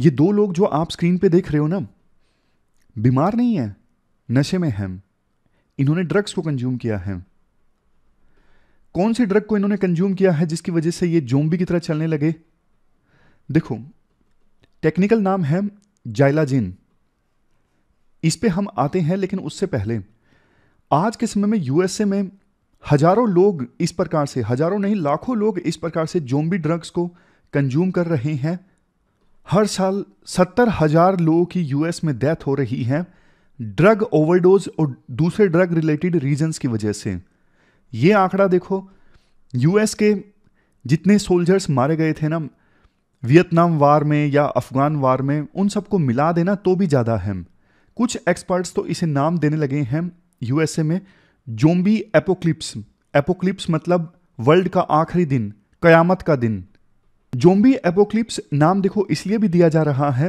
ये दो लोग जो आप स्क्रीन पे देख रहे हो ना बीमार नहीं है नशे में हैं इन्होंने ड्रग्स को कंज्यूम किया है कौन से ड्रग को इन्होंने कंज्यूम किया है जिसकी वजह से ये जोम्बी की तरह चलने लगे देखो टेक्निकल नाम है जाइलाजिन इस पे हम आते हैं लेकिन उससे पहले आज के समय में यूएसए में हजारों लोग इस प्रकार से हजारों नहीं लाखों लोग इस प्रकार से जोम्बी ड्रग्स को कंज्यूम कर रहे हैं हर साल सत्तर हजार लोगों की यूएस में डेथ हो रही है ड्रग ओवरडोज और दूसरे ड्रग रिलेटेड रीजंस की वजह से ये आंकड़ा देखो यूएस के जितने सोल्जर्स मारे गए थे ना वियतनाम वार में या अफगान वार में उन सबको मिला देना तो भी ज़्यादा है कुछ एक्सपर्ट्स तो इसे नाम देने लगे हैं यूएसए में जोम्बी एपोक्लिप्स एपोक्लिप्स मतलब वर्ल्ड का आखिरी दिन कयामत का दिन जोम्बी एपोक्लिप्स नाम देखो इसलिए भी दिया जा रहा है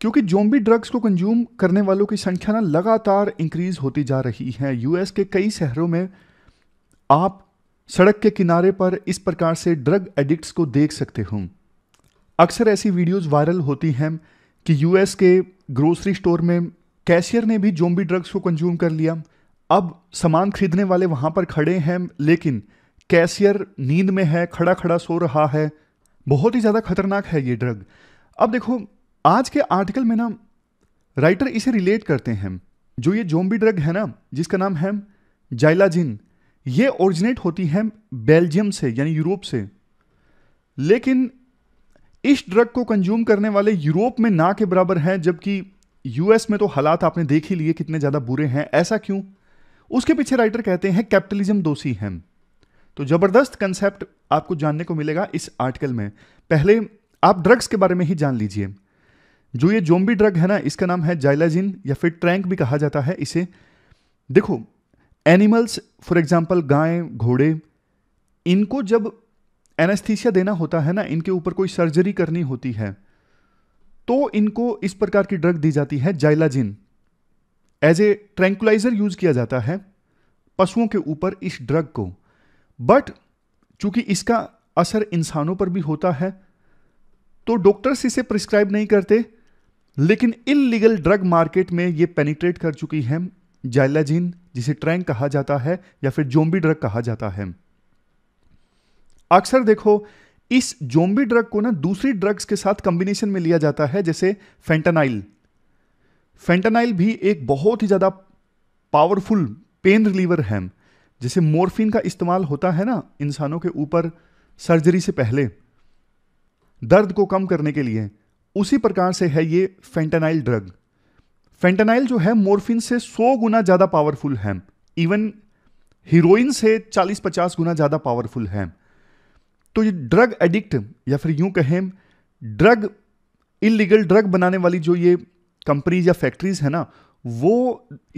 क्योंकि जोम्बी ड्रग्स को कंज्यूम करने वालों की संख्या ना लगातार इंक्रीज होती जा रही है यूएस के कई शहरों में आप सड़क के किनारे पर इस प्रकार से ड्रग एडिक्ट्स को देख सकते हो अक्सर ऐसी वीडियोस वायरल होती हैं कि यूएस के ग्रोसरी स्टोर में कैशियर ने भी जोम्बी ड्रग्स को कंज्यूम कर लिया अब सामान खरीदने वाले वहां पर खड़े हैं लेकिन कैशियर नींद में है खड़ा खड़ा सो रहा है बहुत ही ज़्यादा खतरनाक है ये ड्रग अब देखो आज के आर्टिकल में ना राइटर इसे रिलेट करते हैं जो ये जोम्बी ड्रग है ना जिसका नाम है जाइलाजिन ये ओरिजिनेट होती है बेल्जियम से यानी यूरोप से लेकिन इस ड्रग को कंज्यूम करने वाले यूरोप में ना के बराबर हैं जबकि यूएस में तो हालात आपने देख ही लिए कितने ज़्यादा बुरे हैं ऐसा क्यों उसके पीछे राइटर कहते हैं कैपिटलिज्म दोषी हैं तो ज़बरदस्त कंसेप्ट आपको जानने को मिलेगा इस आर्टिकल में पहले आप ड्रग्स के बारे में ही जान लीजिए जो ये जोम्बी ड्रग है ना इसका नाम है जाइलाजिन या फिर ट्रैंक भी कहा जाता है इसे देखो एनिमल्स फॉर एग्जाम्पल गाय घोड़े इनको जब एनेस्थीसिया देना होता है ना इनके ऊपर कोई सर्जरी करनी होती है तो इनको इस प्रकार की ड्रग दी जाती है xylazine as a tranquilizer use किया जाता है पशुओं के ऊपर इस ड्रग को बट चूंकि इसका असर इंसानों पर भी होता है तो डॉक्टर्स इसे प्रिस्क्राइब नहीं करते लेकिन इलीगल ड्रग मार्केट में ये पेनिट्रेट कर चुकी है जाइलाजिन जिसे ट्रैंक कहा जाता है या फिर जोम्बी ड्रग कहा जाता है अक्सर देखो इस जोम्बी ड्रग को ना दूसरी ड्रग्स के साथ कॉम्बिनेशन में लिया जाता है जैसे फेंटानाइल फेंटानाइल भी एक बहुत ही ज़्यादा पावरफुल पेन रिलीवर है जैसे मोर्फिन का इस्तेमाल होता है ना इंसानों के ऊपर सर्जरी से पहले दर्द को कम करने के लिए उसी प्रकार से है ये फेंटेनाइल ड्रग फेंटेनाइल जो है मोरफिन से 100 गुना ज़्यादा पावरफुल है इवन हीरोइन से 40-50 गुना ज़्यादा पावरफुल है तो ये ड्रग एडिक्ट या फिर यूं कहें ड्रग इलीगल ड्रग बनाने वाली जो ये कंपनीज या फैक्ट्रीज है ना वो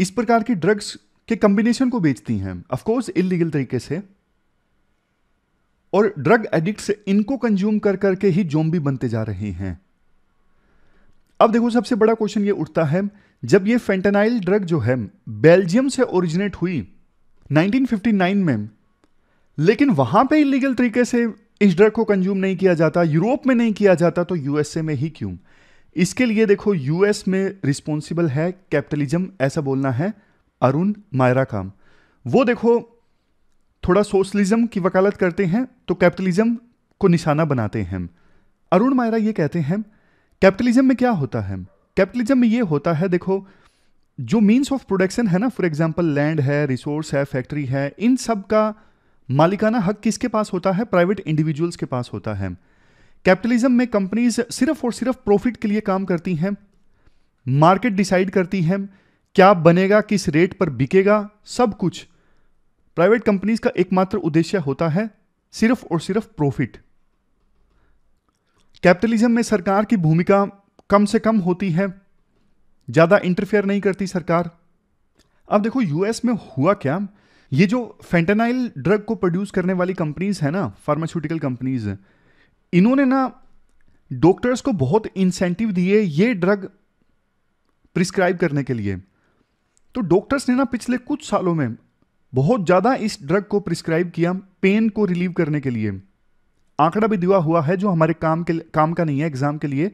इस प्रकार की ड्रग्स कि कंबिनेशन को बेचती हैं ऑफकोर्स इलीगल तरीके से और ड्रग एडिक्ट इनको कंज्यूम कर करके ही जोम्बी बनते जा रहे हैं अब देखो सबसे बड़ा क्वेश्चन ये उठता है जब ये फेंटेनाइल ड्रग जो है बेल्जियम से ओरिजिनेट हुई 1959 में लेकिन वहां पे इलीगल तरीके से इस ड्रग को कंज्यूम नहीं किया जाता यूरोप में नहीं किया जाता तो यूएसए में ही क्यों इसके लिए देखो यूएस में रिस्पॉन्सिबल है कैपिटलिज्म ऐसा बोलना है अरुण मायरा काम वो देखो थोड़ा सोशलिज्म की वकालत करते हैं तो कैपिटलिज्म को निशाना बनाते हैं अरुण मायरा ये कहते हैं कैपिटलिज्म में क्या होता है कैपिटलिज्म में ये होता है देखो जो मीन्स ऑफ प्रोडक्शन है ना फॉर एग्जाम्पल लैंड है रिसोर्स है फैक्ट्री है इन सब का मालिकाना हक किसके पास होता है प्राइवेट इंडिविजुअल्स के पास होता है कैपिटलिज्म में कंपनीज सिर्फ और सिर्फ प्रॉफिट के लिए काम करती हैं मार्केट डिसाइड करती हैं क्या बनेगा किस रेट पर बिकेगा सब कुछ प्राइवेट कंपनीज का एकमात्र उद्देश्य होता है सिर्फ और सिर्फ प्रॉफिट कैपिटलिज्म में सरकार की भूमिका कम से कम होती है ज़्यादा इंटरफेयर नहीं करती सरकार अब देखो यूएस में हुआ क्या ये जो फेंटेनाइल ड्रग को प्रोड्यूस करने वाली कंपनीज है ना फार्मास्यूटिकल कंपनीज इन्होंने ना डॉक्टर्स को बहुत इंसेंटिव दिए ये ड्रग प्रिस्क्राइब करने के लिए तो डॉक्टर्स ने ना पिछले कुछ सालों में बहुत ज़्यादा इस ड्रग को प्रिस्क्राइब किया पेन को रिलीव करने के लिए आंकड़ा भी दिया हुआ है जो हमारे काम के काम का नहीं है एग्जाम के लिए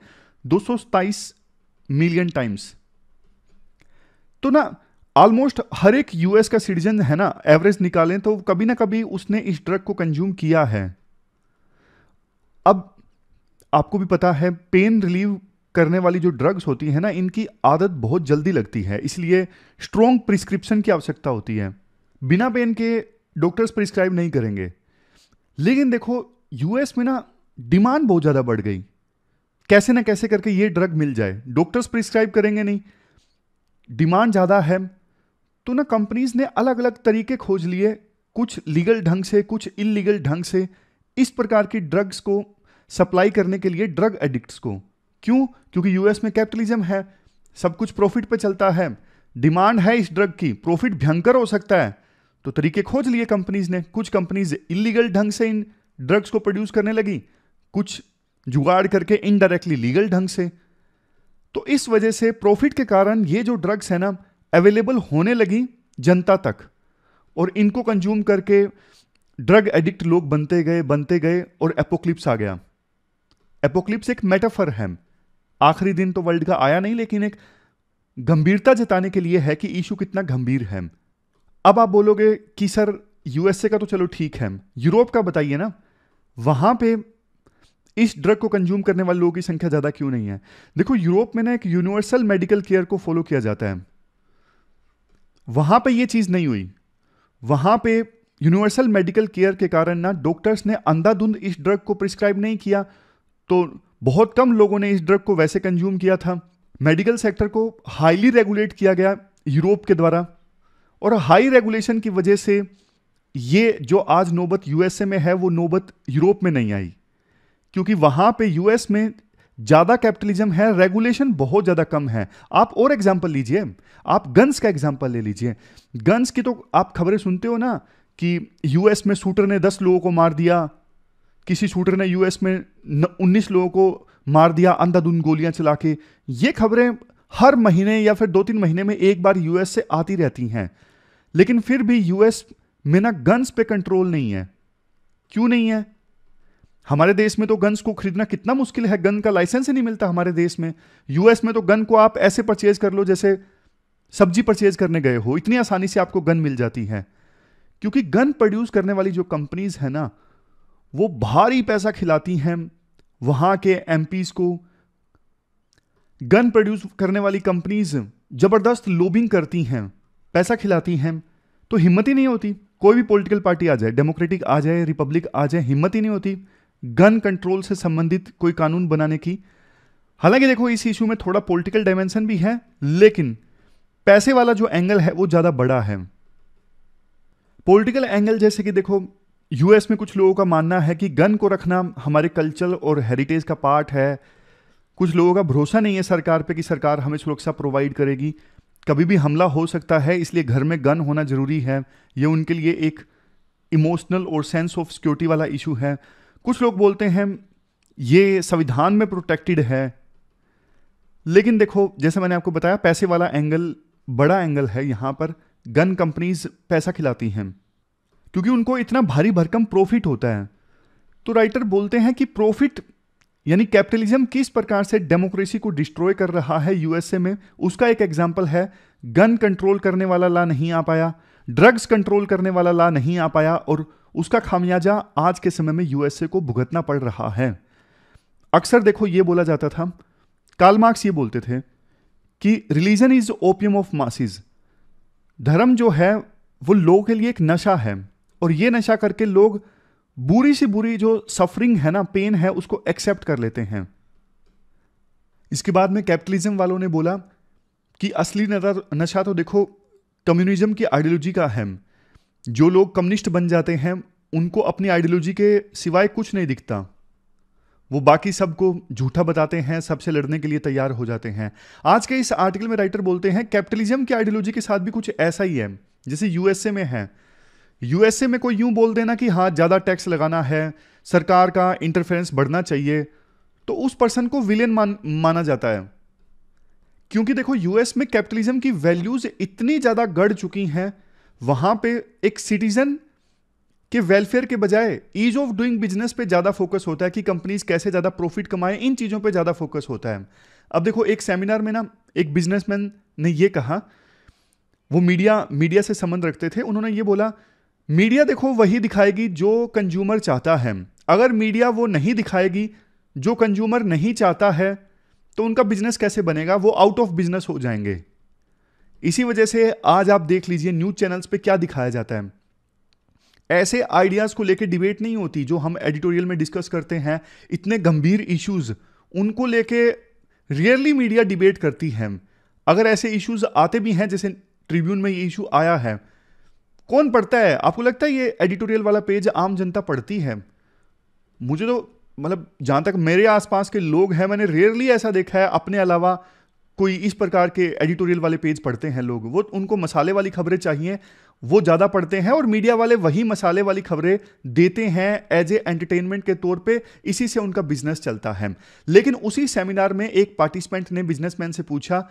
दो मिलियन टाइम्स तो ना ऑलमोस्ट हर एक यूएस का सिटीजन है ना एवरेज निकालें तो कभी ना कभी उसने इस ड्रग को कंज्यूम किया है अब आपको भी पता है पेन रिलीव करने वाली जो ड्रग्स होती हैं ना इनकी आदत बहुत जल्दी लगती है इसलिए स्ट्रॉन्ग प्रिस्क्रिप्शन की आवश्यकता होती है बिना पेन के डॉक्टर्स प्रिस्क्राइब नहीं करेंगे लेकिन देखो यूएस में ना डिमांड बहुत ज़्यादा बढ़ गई कैसे ना कैसे करके ये ड्रग मिल जाए डॉक्टर्स प्रिस्क्राइब करेंगे नहीं डिमांड ज़्यादा है तो ना कंपनीज ने अलग अलग तरीके खोज लिए कुछ लीगल ढंग से कुछ इलीगल ढंग से इस प्रकार की ड्रग्स को सप्लाई करने के लिए ड्रग एडिक्ट्स को क्यों क्योंकि यूएस में कैपिटलिज्म है सब कुछ प्रॉफिट पे चलता है डिमांड है इस ड्रग की प्रॉफिट भयंकर हो सकता है तो तरीके खोज लिए कंपनीज ने कुछ कंपनीज इलीगल ढंग से इन ड्रग्स को प्रोड्यूस करने लगी कुछ जुगाड़ करके इनडायरेक्टली लीगल ढंग से तो इस वजह से प्रॉफिट के कारण ये जो ड्रग्स है ना अवेलेबल होने लगी जनता तक और इनको कंज्यूम करके ड्रग एडिक्ट लोग बनते गए बनते गए और एपोक्लिप्स आ गया एपोक्लिप्स एक मेटाफर है आखिरी दिन तो वर्ल्ड का आया नहीं लेकिन एक गंभीरता जताने के लिए है कि इशू कितना गंभीर है अब आप बोलोगे कि सर यूएसए का तो चलो ठीक है यूरोप का बताइए ना वहां पे इस ड्रग को कंज्यूम करने वाले लोगों की संख्या ज़्यादा क्यों नहीं है देखो यूरोप में ना एक यूनिवर्सल मेडिकल केयर को फॉलो किया जाता है वहां पे ये चीज़ नहीं हुई वहां पे यूनिवर्सल मेडिकल केयर के कारण ना डॉक्टर्स ने अंधाधुंध इस ड्रग को प्रिस्क्राइब नहीं किया तो बहुत कम लोगों ने इस ड्रग को वैसे कंज्यूम किया था मेडिकल सेक्टर को हाईली रेगुलेट किया गया यूरोप के द्वारा और हाई रेगुलेशन की वजह से ये जो आज नौबत यूएसए में है वो नौबत यूरोप में नहीं आई क्योंकि वहाँ पे यूएस में ज़्यादा कैपिटलिज्म है रेगुलेशन बहुत ज़्यादा कम है आप और एग्जाम्पल लीजिए आप गन्स का एग्जाम्पल ले लीजिए गन्स की तो आप खबरें सुनते हो ना कि यूएस में शूटर ने दस लोगों को मार दिया किसी शूटर ने यूएस में उन्नीस लोगों को मार दिया अंधाधुंध गोलियां चला के ये खबरें हर महीने या फिर दो तीन महीने में एक बार यूएस से आती रहती हैं लेकिन फिर भी यूएस में ना गन्स पे कंट्रोल नहीं है क्यों नहीं है हमारे देश में तो गन्स को खरीदना कितना मुश्किल है गन का लाइसेंस ही नहीं मिलता हमारे देश में यूएस में तो गन को आप ऐसे परचेज कर लो जैसे सब्जी परचेज करने गए हो इतनी आसानी से आपको गन मिल जाती है क्योंकि गन प्रोड्यूस करने वाली जो कंपनीज है ना वो भारी पैसा खिलाती हैं वहां के एम को गन प्रोड्यूस करने वाली कंपनीज ज़बरदस्त लोबिंग करती हैं पैसा खिलाती हैं तो हिम्मत ही नहीं होती कोई भी पॉलिटिकल पार्टी आ जाए डेमोक्रेटिक आ जाए रिपब्लिक आ जाए हिम्मत ही नहीं होती गन कंट्रोल से संबंधित कोई कानून बनाने की हालांकि देखो इस इशू में थोड़ा पॉलिटिकल डायमेंशन भी है लेकिन पैसे वाला जो एंगल है वो ज़्यादा बड़ा है पॉलिटिकल एंगल जैसे कि देखो यूएस में कुछ लोगों का मानना है कि गन को रखना हमारे कल्चर और हेरिटेज का पार्ट है कुछ लोगों का भरोसा नहीं है सरकार पे कि सरकार हमें सुरक्षा प्रोवाइड करेगी कभी भी हमला हो सकता है इसलिए घर में गन होना ज़रूरी है ये उनके लिए एक इमोशनल और सेंस ऑफ सिक्योरिटी वाला इशू है कुछ लोग बोलते हैं ये संविधान में प्रोटेक्टेड है लेकिन देखो जैसे मैंने आपको बताया पैसे वाला एंगल बड़ा एंगल है यहाँ पर गन कंपनीज पैसा खिलाती हैं क्योंकि उनको इतना भारी भरकम प्रॉफिट होता है तो राइटर बोलते हैं कि प्रॉफिट यानी कैपिटलिज्म किस प्रकार से डेमोक्रेसी को डिस्ट्रॉय कर रहा है यूएसए में उसका एक एग्जाम्पल है गन कंट्रोल करने वाला ला नहीं आ पाया ड्रग्स कंट्रोल करने वाला ला नहीं आ पाया और उसका खामियाजा आज के समय में यूएसए को भुगतना पड़ रहा है अक्सर देखो ये बोला जाता था काल मार्क्स ये बोलते थे कि religion is opium of masses धर्म जो है वो लोगों के लिए एक नशा है और ये नशा करके लोग बुरी से बुरी जो सफरिंग है ना पेन है उसको एक्सेप्ट कर लेते हैं इसके बाद में कैपिटलिज्म वालों ने बोला कि असली नशा तो देखो कम्युनिज्म की आइडियोलॉजी का है जो लोग कम्युनिस्ट बन जाते हैं उनको अपनी आइडियोलॉजी के सिवाय कुछ नहीं दिखता वो बाकी सबको झूठा बताते हैं सबसे लड़ने के लिए तैयार हो जाते हैं आज के इस आर्टिकल में राइटर बोलते हैं कैपिटलिज्म की आइडियोलॉजी के साथ भी कुछ ऐसा ही है जैसे यूएसए में है यूएसए में कोई यूं बोल देना कि हाँ ज़्यादा टैक्स लगाना है सरकार का इंटरफेरेंस बढ़ना चाहिए तो उस पर्सन को विलियन मान माना जाता है क्योंकि देखो यूएस में कैपिटलिज्म की वैल्यूज़ इतनी ज़्यादा गढ़ चुकी हैं वहाँ पे एक सिटीज़न के वेलफेयर के बजाय ईज ऑफ डूइंग बिजनेस पे ज़्यादा फोकस होता है कि कंपनीज कैसे ज़्यादा प्रॉफिट कमाएं इन चीज़ों पे ज़्यादा फोकस होता है अब देखो एक सेमिनार में ना एक बिजनेसमैन ने ये कहा वो मीडिया मीडिया से संबंध रखते थे उन्होंने ये बोला मीडिया देखो वही दिखाएगी जो कंज्यूमर चाहता है अगर मीडिया वो नहीं दिखाएगी जो कंज्यूमर नहीं चाहता है तो उनका बिजनेस कैसे बनेगा वो आउट ऑफ बिजनेस हो जाएंगे इसी वजह से आज आप देख लीजिए न्यूज़ चैनल्स पे क्या दिखाया जाता है ऐसे आइडियाज़ को लेकर डिबेट नहीं होती जो हम एडिटोरियल में डिस्कस करते हैं इतने गंभीर इश्यूज़ उनको लेके रियरली मीडिया डिबेट करती है अगर ऐसे इश्यूज़ आते भी हैं जैसे ट्रिब्यून में ये इशू आया है कौन पढ़ता है आपको लगता है ये एडिटोरियल वाला पेज आम जनता पढ़ती है मुझे तो मतलब जहाँ तक मेरे आसपास के लोग हैं मैंने रेयरली ऐसा देखा है अपने अलावा कोई इस प्रकार के एडिटोरियल वाले पेज पढ़ते हैं लोग वो उनको मसाले वाली खबरें चाहिए वो ज़्यादा पढ़ते हैं और मीडिया वाले वही मसाले वाली खबरें देते हैं एज ए एंटरटेनमेंट के तौर पे इसी से उनका बिजनेस चलता है लेकिन उसी सेमिनार में एक पार्टिसिपेंट ने बिजनेसमैन से पूछा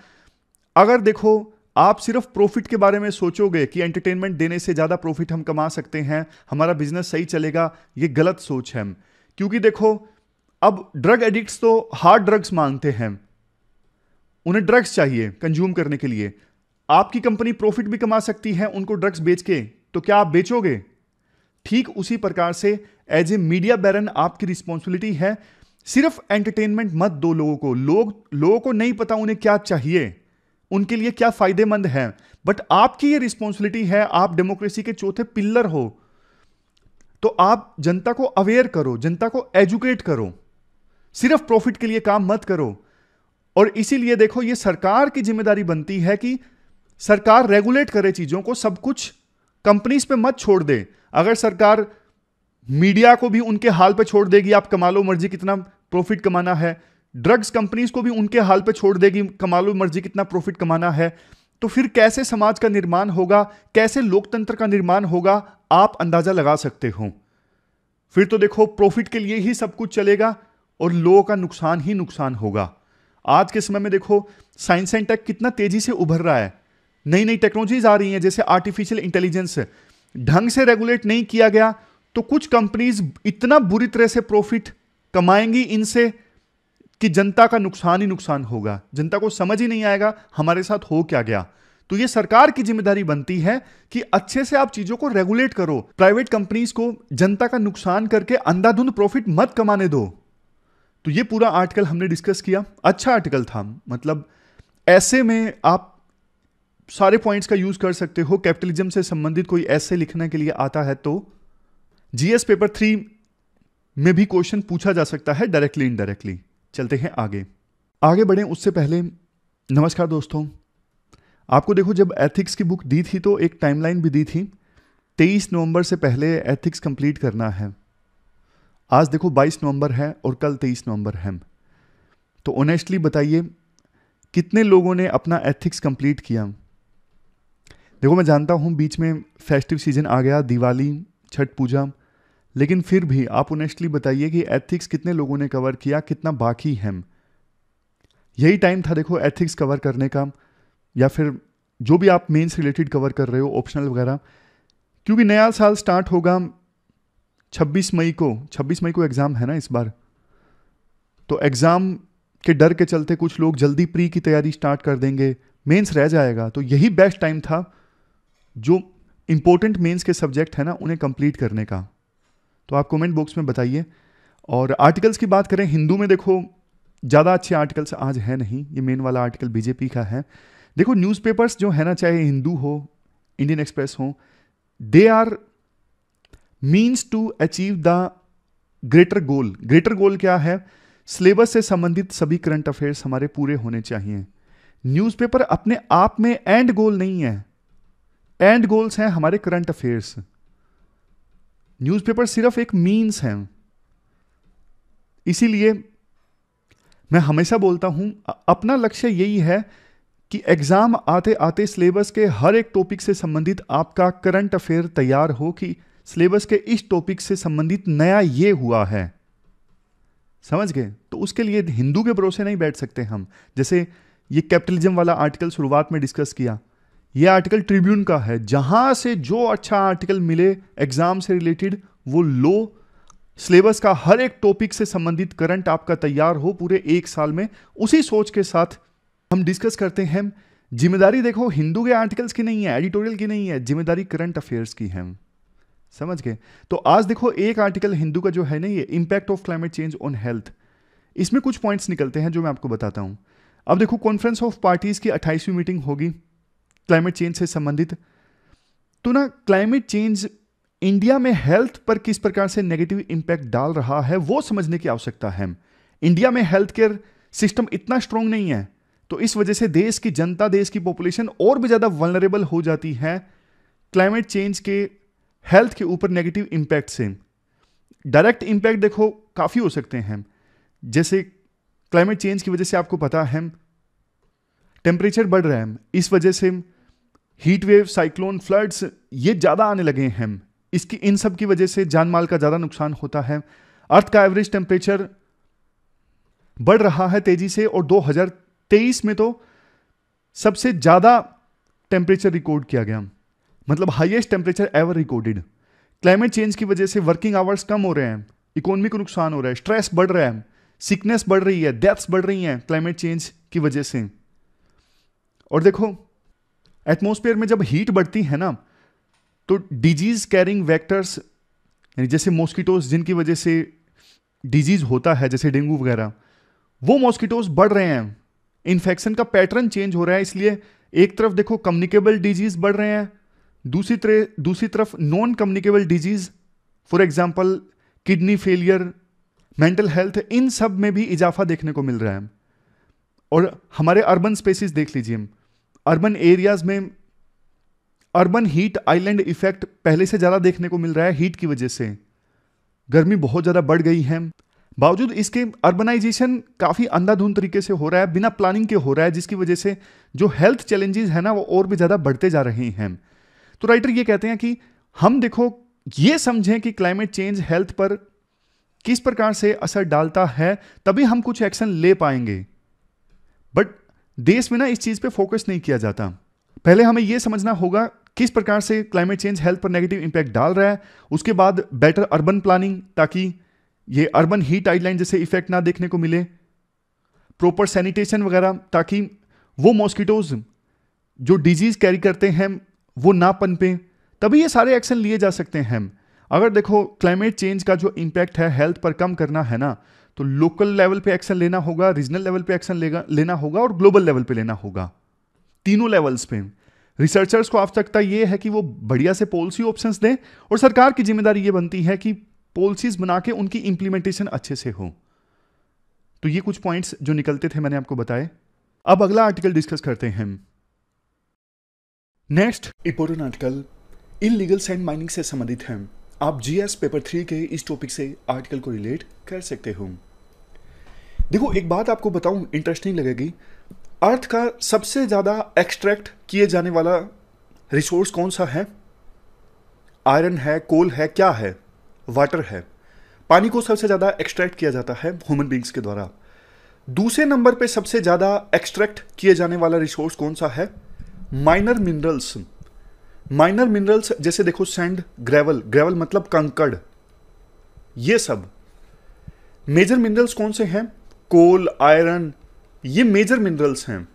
अगर देखो आप सिर्फ प्रॉफिट के बारे में सोचोगे कि एंटरटेनमेंट देने से ज़्यादा प्रॉफिट हम कमा सकते हैं हमारा बिजनेस सही चलेगा ये गलत सोच है क्योंकि देखो अब ड्रग एडिक्ट्स तो हार्ड ड्रग्स मांगते हैं उन्हें ड्रग्स चाहिए कंज्यूम करने के लिए आपकी कंपनी प्रॉफिट भी कमा सकती है उनको ड्रग्स बेच के तो क्या आप बेचोगे ठीक उसी प्रकार से एज ए मीडिया बैरन आपकी रिस्पॉन्सिबिलिटी है सिर्फ एंटरटेनमेंट मत दो लोगों को लोग लोगों को नहीं पता उन्हें क्या चाहिए उनके लिए क्या फ़ायदेमंद है बट आपकी ये रिस्पॉन्सिबिलिटी है आप डेमोक्रेसी के चौथे पिल्लर हो तो आप जनता को अवेयर करो जनता को एजुकेट करो सिर्फ प्रॉफिट के लिए काम मत करो और इसीलिए देखो ये सरकार की जिम्मेदारी बनती है कि सरकार रेगुलेट करे चीज़ों को सब कुछ कंपनीज पे मत छोड़ दे अगर सरकार मीडिया को भी उनके हाल पे छोड़ देगी आप कमा लो मर्जी कितना प्रॉफिट कमाना है ड्रग्स कंपनीज को भी उनके हाल पे छोड़ देगी कमालो मर्जी कितना प्रॉफिट कमाना है तो फिर कैसे समाज का निर्माण होगा कैसे लोकतंत्र का निर्माण होगा आप अंदाजा लगा सकते हो फिर तो देखो प्रॉफिट के लिए ही सब कुछ चलेगा और लोगों का नुकसान ही नुकसान होगा आज के समय में देखो साइंस एंड टेक कितना तेजी से उभर रहा है नई नई टेक्नोलॉजीज आ रही हैं जैसे आर्टिफिशियल इंटेलिजेंस ढंग से रेगुलेट नहीं किया गया तो कुछ कंपनीज इतना बुरी तरह से प्रॉफिट कमाएंगी इनसे कि जनता का नुकसान ही नुकसान होगा जनता को समझ ही नहीं आएगा हमारे साथ हो क्या गया तो ये सरकार की जिम्मेदारी बनती है कि अच्छे से आप चीजों को रेगुलेट करो प्राइवेट कंपनीज को जनता का नुकसान करके अंधाधुंध प्रॉफिट मत कमाने दो तो ये पूरा आर्टिकल हमने डिस्कस किया अच्छा आर्टिकल था मतलब ऐसे में आप सारे पॉइंट्स का यूज कर सकते हो कैपिटलिज्म से संबंधित कोई ऐसे लिखने के लिए आता है तो जीएस पेपर थ्री में भी क्वेश्चन पूछा जा सकता है डायरेक्टली इनडायरेक्टली चलते हैं आगे आगे बढ़ें उससे पहले नमस्कार दोस्तों आपको देखो जब एथिक्स की बुक दी थी तो एक टाइमलाइन भी दी थी 23 नवंबर से पहले एथिक्स कंप्लीट करना है आज देखो 22 नवंबर है और कल 23 नवंबर है तो ऑनेस्टली बताइए कितने लोगों ने अपना एथिक्स कंप्लीट किया देखो मैं जानता हूँ बीच में फेस्टिव सीजन आ गया दिवाली छठ पूजा लेकिन फिर भी आप ऑनेस्टली बताइए कि एथिक्स कितने लोगों ने कवर किया कितना बाकी है यही टाइम था देखो एथिक्स कवर करने का या फिर जो भी आप मेंस रिलेटेड कवर कर रहे हो ऑप्शनल वगैरह क्योंकि नया साल स्टार्ट होगा 26 मई को 26 मई को एग्ज़ाम है ना इस बार तो एग्ज़ाम के डर के चलते कुछ लोग जल्दी प्री की तैयारी स्टार्ट कर देंगे मेंस रह जाएगा तो यही बेस्ट टाइम था जो इम्पोर्टेंट मेंस के सब्जेक्ट है ना उन्हें कंप्लीट करने का तो आप कमेंट बॉक्स में बताइए और आर्टिकल्स की बात करें हिंदू में देखो ज़्यादा अच्छे आर्टिकल्स आज है नहीं ये मेन वाला आर्टिकल बीजेपी का है देखो न्यूज़पेपर्स जो है ना चाहे हिंदू हो इंडियन एक्सप्रेस हो they are means to achieve the greater goal greater goal क्या है सिलेबस से संबंधित सभी करंट अफेयर्स हमारे पूरे होने चाहिए न्यूज़पेपर अपने आप में एंड गोल नहीं है एंड गोल्स हैं हमारे करंट अफेयर्स न्यूज़पेपर सिर्फ एक मीन्स हैं इसीलिए मैं हमेशा बोलता हूं अपना लक्ष्य यही है कि एग्ज़ाम आते आते सिलेबस के हर एक टॉपिक से संबंधित आपका करंट अफेयर तैयार हो कि सिलेबस के इस टॉपिक से संबंधित नया ये हुआ है समझ गए तो उसके लिए हिंदू के भरोसे नहीं बैठ सकते हम जैसे ये कैपिटलिज्म वाला आर्टिकल शुरुआत में डिस्कस किया ये आर्टिकल ट्रिब्यून का है जहां से जो अच्छा आर्टिकल मिले एग्ज़ाम से रिलेटेड वो लो सिलेबस का हर एक टॉपिक से संबंधित करंट आपका तैयार हो पूरे एक साल में उसी सोच के साथ हम डिस्कस करते हैं जिम्मेदारी देखो हिंदू के आर्टिकल्स की नहीं है एडिटोरियल की नहीं है जिम्मेदारी करंट अफेयर्स की है समझ गए तो आज देखो एक आर्टिकल हिंदू का जो है ना ये impact of climate change on health इसमें कुछ पॉइंट्स निकलते हैं जो मैं आपको बताता हूं अब देखो कॉन्फ्रेंस ऑफ पार्टीज़ की अट्ठाईसवीं मीटिंग होगी क्लाइमेट चेंज से संबंधित तो ना क्लाइमेट चेंज इंडिया में हेल्थ पर किस प्रकार से नेगेटिव इंपैक्ट डाल रहा है वो समझने की आवश्यकता है इंडिया में हेल्थ केयर सिस्टम इतना स्ट्रांग नहीं है तो इस वजह से देश की जनता देश की पॉपुलेशन और भी ज़्यादा वनरेबल हो जाती है क्लाइमेट चेंज के हेल्थ के ऊपर नेगेटिव इंपैक्ट से डायरेक्ट इंपैक्ट देखो काफ़ी हो सकते हैं जैसे क्लाइमेट चेंज की वजह से आपको पता है टेम्परेचर बढ़ रहा है इस वजह से हीट वेव साइक्लोन फ्लड्स ये ज़्यादा आने लगे हैं इसकी इन सब की वजह से जानमाल का ज़्यादा नुकसान होता है अर्थ का एवरेज टेम्परेचर बढ़ रहा है तेज़ी से और 2023 में तो सबसे ज़्यादा टेम्परेचर रिकॉर्ड किया गया मतलब highest temperature ever recorded climate change की वजह से वर्किंग आवर्स कम हो रहे हैं इकोनॉमी को नुकसान हो रहा है स्ट्रेस बढ़ रहा है सिकनेस बढ़ रही है डेथ्स बढ़ रही हैं क्लाइमेट चेंज की वजह से और देखो एटमोसफेयर में जब हीट बढ़ती है ना तो डिजीज कैरिंग वैक्टर्स यानी जैसे मॉस्किटोज जिनकी वजह से डिजीज होता है जैसे डेंगू वगैरह वो मॉस्किटोज बढ़ रहे हैं इन्फेक्शन का पैटर्न चेंज हो रहा है इसलिए एक तरफ देखो कम्युनिकेबल डिजीज बढ़ रहे हैं दूसरी तरह दूसरी तरफ non communicable disease for example kidney failure mental health इन सब में भी इजाफा देखने को मिल रहा है और हमारे अर्बन स्पेसिस देख लीजिए अर्बन एरियाज में अर्बन हीट आइलैंड इफेक्ट पहले से ज़्यादा देखने को मिल रहा है हीट की वजह से गर्मी बहुत ज़्यादा बढ़ गई है बावजूद इसके अर्बनाइजेशन काफ़ी अंधाधुंध तरीके से हो रहा है बिना प्लानिंग के हो रहा है जिसकी वजह से जो हेल्थ चैलेंजेस है ना वो और भी ज़्यादा बढ़ते जा रहे हैं तो राइटर ये कहते हैं कि हम देखो ये समझें कि क्लाइमेट चेंज हेल्थ पर किस प्रकार से असर डालता है तभी हम कुछ एक्शन ले पाएंगे बट देश में ना इस चीज़ पे फोकस नहीं किया जाता पहले हमें यह समझना होगा किस प्रकार से क्लाइमेट चेंज हेल्थ पर नेगेटिव इंपैक्ट डाल रहा है उसके बाद बेटर अर्बन प्लानिंग ताकि ये अर्बन हीट आइडलाइन जैसे इफेक्ट ना देखने को मिले प्रॉपर सैनिटेशन वगैरह ताकि वो मॉस्किटोज जो डिजीज़ कैरी करते हैं वो ना पनपें तभी ये सारे एक्शन लिए जा सकते हैं अगर देखो क्लाइमेट चेंज का जो इम्पैक्ट है हेल्थ पर कम करना है ना तो लोकल लेवल पे एक्शन लेना होगा रीजनल लेवल पे एक्शन लेना होगा और ग्लोबल लेवल पे लेना होगा तीनों लेवल्स पे रिसर्चर्स को आवश्यकता ये है कि वो बढ़िया से पॉलिसी ऑप्शंस दें और सरकार की जिम्मेदारी ये बनती है कि पॉलिसीज बना के उनकी इंप्लीमेंटेशन अच्छे से हो तो ये कुछ पॉइंट्स जो निकलते थे मैंने आपको बताए अब अगला आर्टिकल डिस्कस करते हैं next important article illegal sand mining से संबंधित है आप जीएस पेपर थ्री के इस टॉपिक से आर्टिकल को रिलेट कर सकते हो देखो एक बात आपको बताऊं इंटरेस्टिंग लगेगी अर्थ का सबसे ज़्यादा एक्सट्रैक्ट किए जाने वाला रिसोर्स कौन सा है आयरन है कोल है क्या है वाटर है पानी को सबसे ज़्यादा एक्सट्रैक्ट किया जाता है ह्यूमन बींग्स के द्वारा दूसरे नंबर पे सबसे ज़्यादा एक्सट्रैक्ट किए जाने वाला रिसोर्स कौन सा है माइनर मिनरल्स माइनर मिनरल्स जैसे देखो सैंड ग्रेवल ग्रेवल मतलब कंकड़ ये सब मेजर मिनरल्स कौन से हैं कोल आयरन ये मेजर मिनरल्स हैं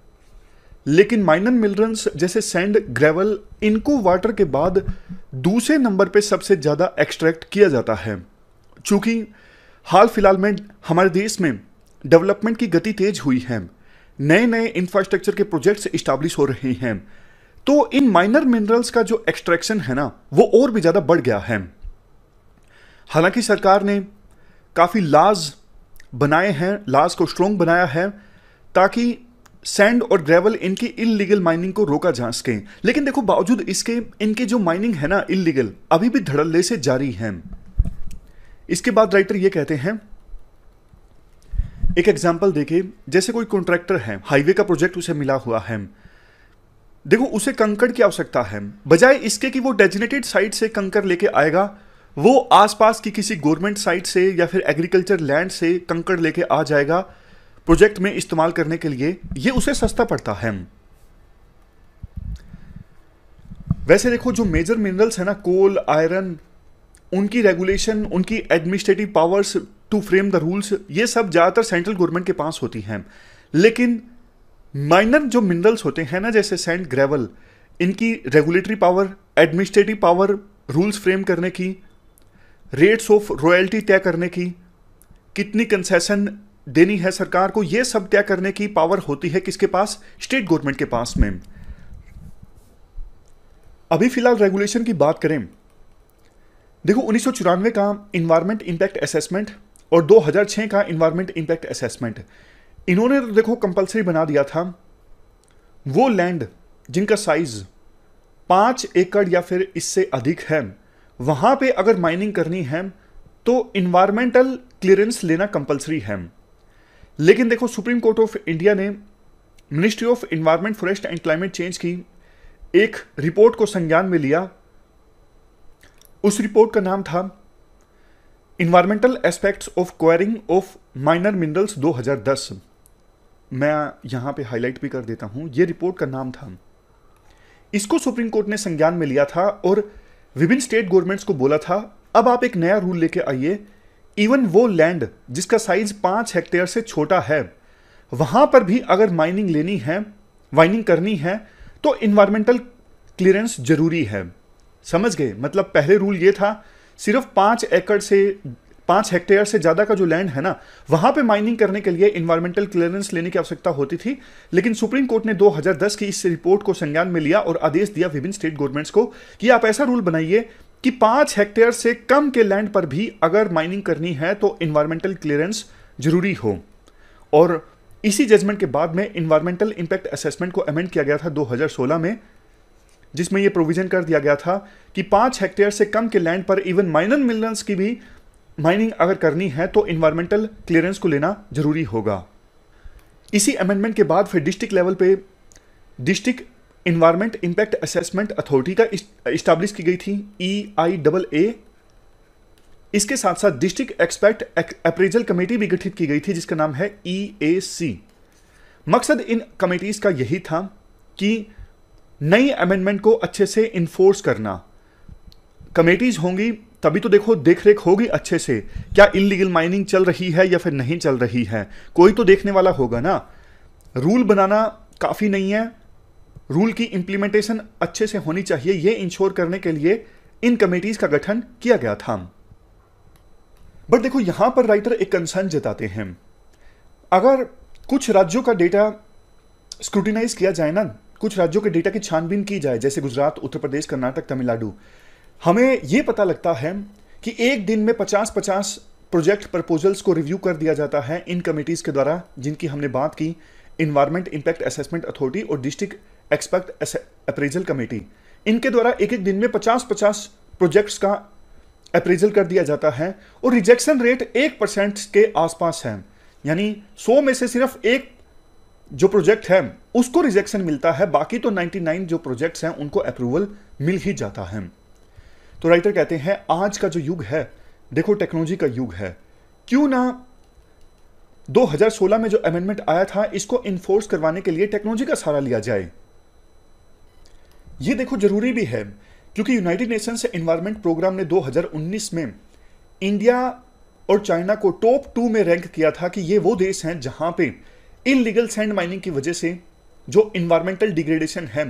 लेकिन माइनर मिनरल्स जैसे सैंड ग्रेवल इनको वाटर के बाद दूसरे नंबर पे सबसे ज़्यादा एक्सट्रैक्ट किया जाता है चूंकि हाल फिलहाल में हमारे देश में डेवलपमेंट की गति तेज हुई है नए नए इंफ्रास्ट्रक्चर के प्रोजेक्ट्स इस्टाब्लिश हो रहे हैं तो इन माइनर मिनरल्स का जो एक्सट्रैक्शन है ना वो और भी ज़्यादा बढ़ गया है हालांकि सरकार ने काफ़ी लाज बनाए हैं लाज को स्ट्रोंग बनाया है ताकि सैंड और ग्रेवल इनकी इलीगल माइनिंग को रोका जा सके लेकिन देखो बावजूद इसके इनके जो माइनिंग है ना इलीगल अभी भी धड़ल्ले से जारी है इसके बाद राइटर ये कहते हैं एक एग्जाम्पल देखे जैसे कोई कॉन्ट्रैक्टर है हाईवे का प्रोजेक्ट उसे मिला हुआ है देखो उसे कंकड़ की आवश्यकता है बजाय इसके कि वो डेजिनेटेड साइट से कंकर लेके आएगा वो आसपास की किसी गवर्नमेंट साइट से या फिर एग्रीकल्चर लैंड से कंकड़ लेके आ जाएगा प्रोजेक्ट में इस्तेमाल करने के लिए ये उसे सस्ता पड़ता है वैसे देखो जो मेजर मिनरल्स है ना कोल आयरन उनकी रेगुलेशन उनकी administrative powers to frame the rules ये सब ज़्यादातर सेंट्रल गवर्नमेंट के पास होती हैं लेकिन माइनर जो मिनरल्स होते हैं ना जैसे सैंड ग्रेवल इनकी regulatory power administrative power rules frame करने की रेट्स ऑफ रॉयल्टी तय करने की कितनी कंसेशन देनी है सरकार को ये सब तय करने की पावर होती है किसके पास स्टेट गवर्नमेंट के पास में अभी फिलहाल रेगुलेशन की बात करें देखो उन्नीस का इन्वायरमेंट इम्पैक्ट असेसमेंट और 2006 का इन्वायरमेंट इम्पैक्ट असेसमेंट इन्होंने तो देखो कंपलसरी बना दिया था वो लैंड जिनका साइज पांच एकड़ या फिर इससे अधिक है वहां पे अगर माइनिंग करनी है तो इन्वायरमेंटल क्लियरेंस लेना कंपलसरी है लेकिन देखो सुप्रीम कोर्ट ऑफ इंडिया ने ministry of environment forest and climate change की एक रिपोर्ट को संज्ञान में लिया उस रिपोर्ट का नाम था environmental aspects of quarrying of minor minerals 2010 मैं यहां पे हाईलाइट भी कर देता हूं ये रिपोर्ट का नाम था इसको सुप्रीम कोर्ट ने संज्ञान में लिया था और विभिन्न स्टेट गवर्नमेंट्स को बोला था अब आप एक नया रूल लेके आइए इवन वो लैंड जिसका साइज पांच हेक्टेयर से छोटा है वहां पर भी अगर माइनिंग लेनी है माइनिंग करनी है तो इन्वायरमेंटल क्लियरेंस जरूरी है समझ गए मतलब पहले रूल ये था सिर्फ पांच एकड़ से पांच हेक्टेयर से ज्यादा का जो लैंड है ना वहां पे माइनिंग करने के लिए इन्वायरमेंटल क्लियरेंस लेने की आवश्यकता होती थी लेकिन सुप्रीम कोर्ट ने 2010 की इस रिपोर्ट को संज्ञान में लिया और आदेश दिया विभिन्न स्टेट गवर्नमेंट्स को कि आप ऐसा रूल बनाइए कि पांच हेक्टेयर से कम के लैंड पर भी अगर माइनिंग करनी है तो इन्वायरमेंटल क्लियरेंस जरूरी हो और इसी जजमेंट के बाद में इन्वायरमेंटल इंपैक्ट असेसमेंट को अमेंड किया गया था 2016 में जिसमें यह प्रोविजन कर दिया गया था कि पांच हेक्टेयर से कम के लैंड पर इवन माइनर मिनरल्स की भी माइनिंग अगर करनी है तो इन्वायरमेंटल क्लियरेंस को लेना जरूरी होगा इसी अमेंडमेंट के बाद फिर डिस्ट्रिक्ट लेवल पे district environment impact assessment authority का इस्टाब्लिश की गई थी ई आई डबल ए इसके साथ साथ डिस्ट्रिक्ट एक्सपर्ट अप्रेजल कमेटी भी गठित की गई थी जिसका नाम है ई ए सी मकसद इन कमेटीज़ का यही था कि नई अमेंडमेंट को अच्छे से इन्फोर्स करना कमेटीज़ होंगी तभी तो देखो देख रेख होगी अच्छे से क्या इलीगल माइनिंग चल रही है या फिर नहीं चल रही है कोई तो देखने वाला होगा ना रूल बनाना काफ़ी नहीं है रूल की इम्प्लीमेंटेशन अच्छे से होनी चाहिए ये इंश्योर करने के लिए इन कमेटीज़ का गठन किया गया था बट देखो यहां पर राइटर एक कंसर्न जताते हैं अगर कुछ राज्यों का डेटा स्क्रूटिनाइज किया जाए ना कुछ राज्यों के डेटा की छानबीन की जाए जैसे गुजरात उत्तर प्रदेश कर्नाटक तमिलनाडु हमें ये पता लगता है कि एक दिन में 50-50 प्रोजेक्ट प्रपोजल्स को रिव्यू कर दिया जाता है इन कमेटीज़ के द्वारा जिनकी हमने बात की इन्वायरमेंट इंपैक्ट असेसमेंट अथॉरिटी और डिस्ट्रिक्ट एक्सपर्ट अप्रेजल कमेटी इनके द्वारा एक एक दिन में 50-50 प्रोजेक्ट्स का अप्रेजल कर दिया जाता है और रिजेक्शन रेट एक परसेंट के आसपास है यानी सौ में से सिर्फ एक जो प्रोजेक्ट है उसको रिजेक्शन मिलता है बाकी तो 99 जो प्रोजेक्ट्स हैं उनको अप्रूवल मिल ही जाता है तो राइटर कहते हैं आज का जो युग है देखो टेक्नोलॉजी का युग है क्यों ना 2016 में जो अमेंडमेंट आया था इसको इन्फोर्स करवाने के लिए टेक्नोलॉजी का सहारा लिया जाए ये देखो जरूरी भी है क्योंकि यूनाइटेड नेशंस एनवायरमेंट प्रोग्राम ने 2019 में इंडिया और चाइना को टॉप टू में रैंक किया था कि ये वो देश हैं जहां पे इलीगल सैंड माइनिंग की वजह से जो इन्वायरमेंटल डिग्रेडेशन है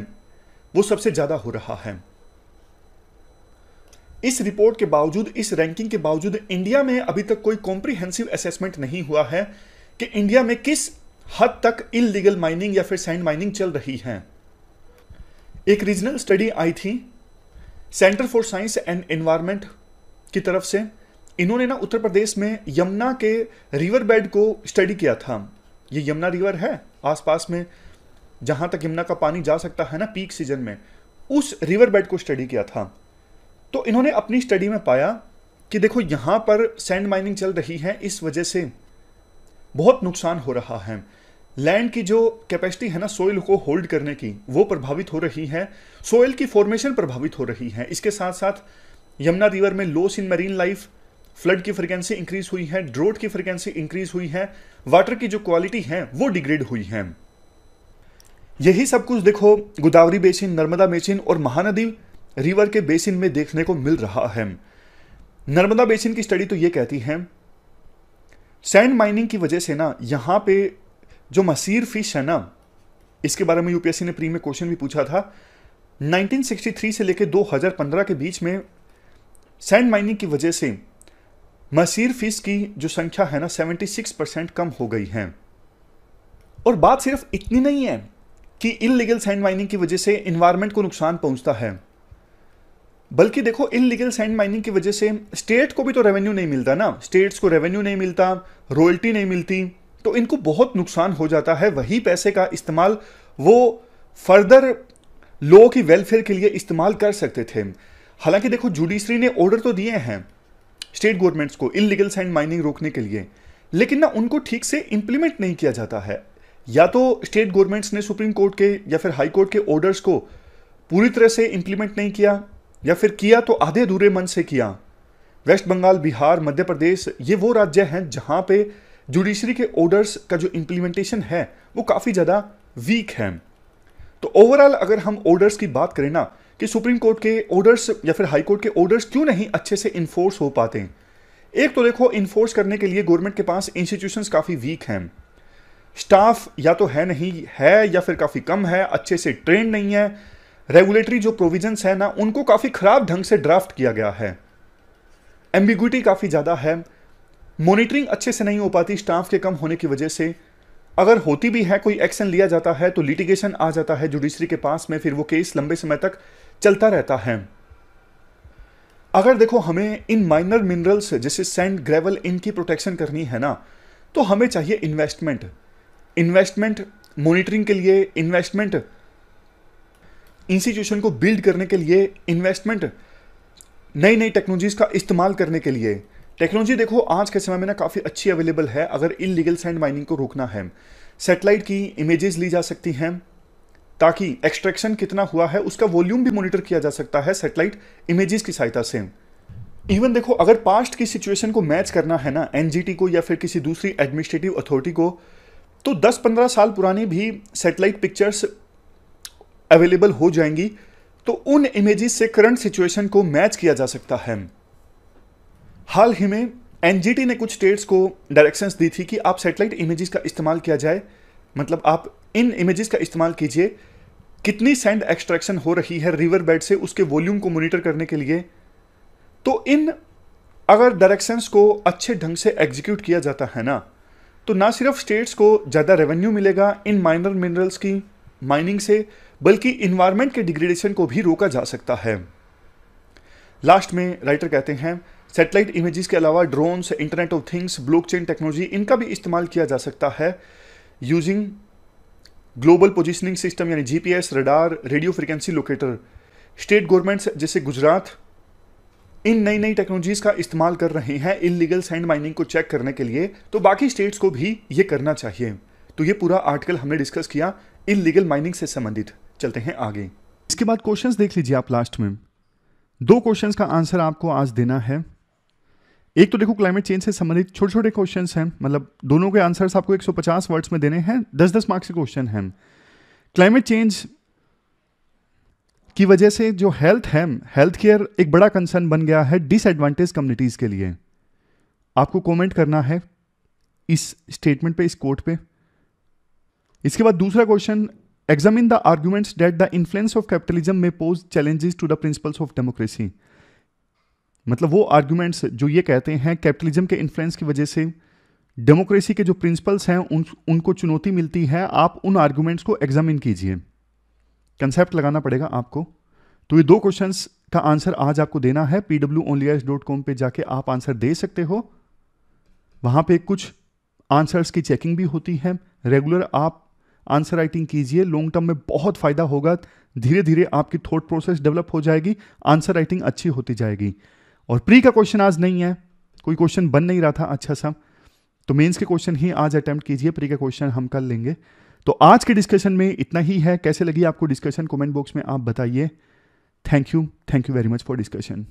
वो सबसे ज़्यादा हो रहा है इस रिपोर्ट के बावजूद इस रैंकिंग के बावजूद इंडिया में अभी तक कोई कॉम्प्रिहेंसिव असेसमेंट नहीं हुआ है कि इंडिया में किस हद तक इलीगल माइनिंग या फिर सैंड माइनिंग चल रही है एक रीजनल स्टडी आई थी Centre for Science and Environment की तरफ से इन्होंने ना उत्तर प्रदेश में यमुना के रिवर बेड को स्टडी किया था ये यमुना रिवर है आसपास में जहां तक यमुना का पानी जा सकता है ना पीक सीजन में उस रिवर बेड को स्टडी किया था तो इन्होंने अपनी स्टडी में पाया कि देखो यहां पर सैंड माइनिंग चल रही है इस वजह से बहुत नुकसान हो रहा है लैंड की जो कैपेसिटी है ना सोइल को होल्ड करने की वो प्रभावित हो रही है सोइल की फॉर्मेशन प्रभावित हो रही है इसके साथ साथ यमुना रिवर में loss in marine life flood की फ्रिक्वेंसी इंक्रीज हुई है ड्रोट की फ्रिक्वेंसी इंक्रीज हुई है वाटर की जो क्वालिटी है वो डिग्रेड हुई है यही सब कुछ देखो गोदावरी बेसिन नर्मदा बेसिन और महानदी रिवर के बेसिन में देखने को मिल रहा है नर्मदा बेसिन की स्टडी तो ये कहती है सैंड माइनिंग की वजह से ना यहाँ पे जो मसीर फिश है ना इसके बारे में यूपीएससी ने प्री में क्वेश्चन भी पूछा था 1963 से लेकर 2015 के बीच में सैंड माइनिंग की वजह से मसीर फीस की जो संख्या है ना 76 परसेंट कम हो गई है और बात सिर्फ इतनी नहीं है कि इलीगल सैंड माइनिंग की वजह से इन्वायरमेंट को नुकसान पहुंचता है बल्कि देखो लीगल सैंड माइनिंग की वजह से स्टेट को भी तो रेवेन्यू नहीं मिलता ना स्टेट्स को रेवेन्यू नहीं मिलता रॉयल्टी नहीं मिलती तो इनको बहुत नुकसान हो जाता है वही पैसे का इस्तेमाल वो फर्दर लोगों की वेलफेयर के लिए इस्तेमाल कर सकते थे हालांकि देखो जुडिशरी ने ऑर्डर तो दिए हैं स्टेट गवर्नमेंट्स को लीगल सैंड माइनिंग रोकने के लिए लेकिन ना उनको ठीक से इम्प्लीमेंट नहीं किया जाता है या तो स्टेट गवर्नमेंट्स ने सुप्रीम कोर्ट के या फिर हाई कोर्ट के ऑर्डर्स को पूरी तरह से इम्प्लीमेंट नहीं किया या फिर किया तो आधे अधूरे मन से किया वेस्ट बंगाल बिहार मध्य प्रदेश ये वो राज्य हैं जहाँ पे जुडिशरी के ऑर्डर्स का जो इम्प्लीमेंटेशन है वो काफ़ी ज़्यादा वीक है तो ओवरऑल अगर हम ऑर्डर्स की बात करें ना कि सुप्रीम कोर्ट के ऑर्डर्स या फिर हाई कोर्ट के ऑर्डर्स क्यों नहीं अच्छे से इन्फोर्स हो पाते हैं एक तो देखो इन्फोर्स करने के लिए गवर्नमेंट के पास इंस्टीट्यूशन काफ़ी वीक हैं स्टाफ या तो है नहीं है या फिर काफ़ी कम है अच्छे से ट्रेन नहीं है रेगुलेटरी जो प्रोविजंस है ना उनको काफ़ी ख़राब ढंग से ड्राफ्ट किया गया है एम्बिग्यूटी काफ़ी ज़्यादा है मॉनिटरिंग अच्छे से नहीं हो पाती स्टाफ के कम होने की वजह से अगर होती भी है कोई एक्शन लिया जाता है तो लिटिगेशन आ जाता है जुडिशरी के पास में फिर वो केस लंबे समय तक चलता रहता है अगर देखो हमें इन माइनर मिनरल्स जैसे सैंड ग्रेवल इनकी प्रोटेक्शन करनी है ना तो हमें चाहिए इन्वेस्टमेंट इन्वेस्टमेंट मॉनिटरिंग के लिए इन्वेस्टमेंट इंस्टीट्यूशन को बिल्ड करने के लिए इन्वेस्टमेंट नई नई टेक्नोलॉजीज़ का इस्तेमाल करने के लिए टेक्नोलॉजी देखो आज के समय में ना काफ़ी अच्छी अवेलेबल है अगर इलीगल सैंड माइनिंग को रोकना है सेटेलाइट की इमेजेस ली जा सकती हैं ताकि एक्सट्रैक्शन कितना हुआ है उसका वॉल्यूम भी मॉनिटर किया जा सकता है सेटेलाइट इमेजेस की सहायता से इवन देखो अगर पास्ट की सिचुएशन को मैच करना है ना एनजीटी को या फिर किसी दूसरी एडमिनिस्ट्रेटिव अथॉरिटी को तो 10-15 साल पुरानी भी सेटेलाइट पिक्चर्स अवेलेबल हो जाएंगी तो उन इमेजेस से करंट सिचुएशन को मैच किया जा सकता है हाल ही में एनजीटी ने कुछ स्टेट्स को डायरेक्शंस दी थी कि आप सेटेलाइट इमेजेस का इस्तेमाल किया जाए मतलब आप इन इमेजेस का इस्तेमाल कीजिए कितनी सैंड एक्सट्रैक्शन हो रही है रिवर बेड से उसके वॉल्यूम को मोनिटर करने के लिए तो इन अगर डायरेक्शंस को अच्छे ढंग से एग्जीक्यूट किया जाता है ना तो ना सिर्फ स्टेट्स को ज़्यादा रेवेन्यू मिलेगा इन माइनर मिनरल्स की माइनिंग से बल्कि इन्वायरमेंट के डिग्रेडेशन को भी रोका जा सकता है लास्ट में राइटर कहते हैं सैटेलाइट इमेजेस के अलावा drones internet of things blockchain technology इनका भी इस्तेमाल किया जा सकता है यूजिंग ग्लोबल पोजिशनिंग सिस्टम यानी GPS radar radio frequency locator state governments जैसे गुजरात इन नई नई टेक्नोलॉजीज़ का इस्तेमाल कर रहे हैं लीगल सैंड माइनिंग को चेक करने के लिए तो बाकी स्टेट्स को भी ये करना चाहिए तो ये पूरा आर्टिकल हमने डिस्कस किया लीगल माइनिंग से संबंधित चलते हैं आगे इसके बाद क्वेश्चंस देख लीजिए आप लास्ट में दो क्वेश्चंस का आंसर आपको आज देना है एक तो देखो क्लाइमेट चेंज से संबंधित छोटे छोटे क्वेश्चन हैं मतलब दोनों के आंसर्स आपको 150 वर्ड्स में देने हैं 10-10 मार्क्स के क्वेश्चन हैं क्लाइमेट चेंज की वजह से जो हेल्थ है हेल्थ केयर एक बड़ा कंसर्न बन गया है डिसएडवांटेज कम्युनिटीज़ के लिए आपको कमेंट करना है इस स्टेटमेंट पे इस कोट पे इसके बाद दूसरा question Examine the arguments that the influence of capitalism may pose challenges to the principles of democracy. मतलब वो आर्ग्यूमेंट्स जो ये कहते हैं कैपिटलिज्म के इन्फ्लुएंस की वजह से डेमोक्रेसी के जो प्रिंसिपल्स हैं उन उनको चुनौती मिलती है आप उन आर्ग्यूमेंट्स को एग्जामिन कीजिए कंसेप्ट लगाना पड़ेगा आपको तो ये दो क्वेश्चंस का आंसर आज आपको देना है P W only S dot com पर जाके आप आंसर दे सकते हो वहाँ पे कुछ आंसर्स की चेकिंग भी होती है रेगुलर आप आंसर राइटिंग कीजिए लॉन्ग टर्म में बहुत फ़ायदा होगा धीरे धीरे आपकी थॉट प्रोसेस डेवलप हो जाएगी आंसर राइटिंग अच्छी होती जाएगी और प्री का क्वेश्चन आज नहीं है कोई क्वेश्चन बन नहीं रहा था अच्छा सा तो मेंस के क्वेश्चन ही आज अटेम्प्ट कीजिए प्री का क्वेश्चन हम कल लेंगे तो आज के डिस्कशन में इतना ही है कैसे लगी आपको डिस्कशन कमेंट बॉक्स में आप बताइए thank you thank you very much for discussion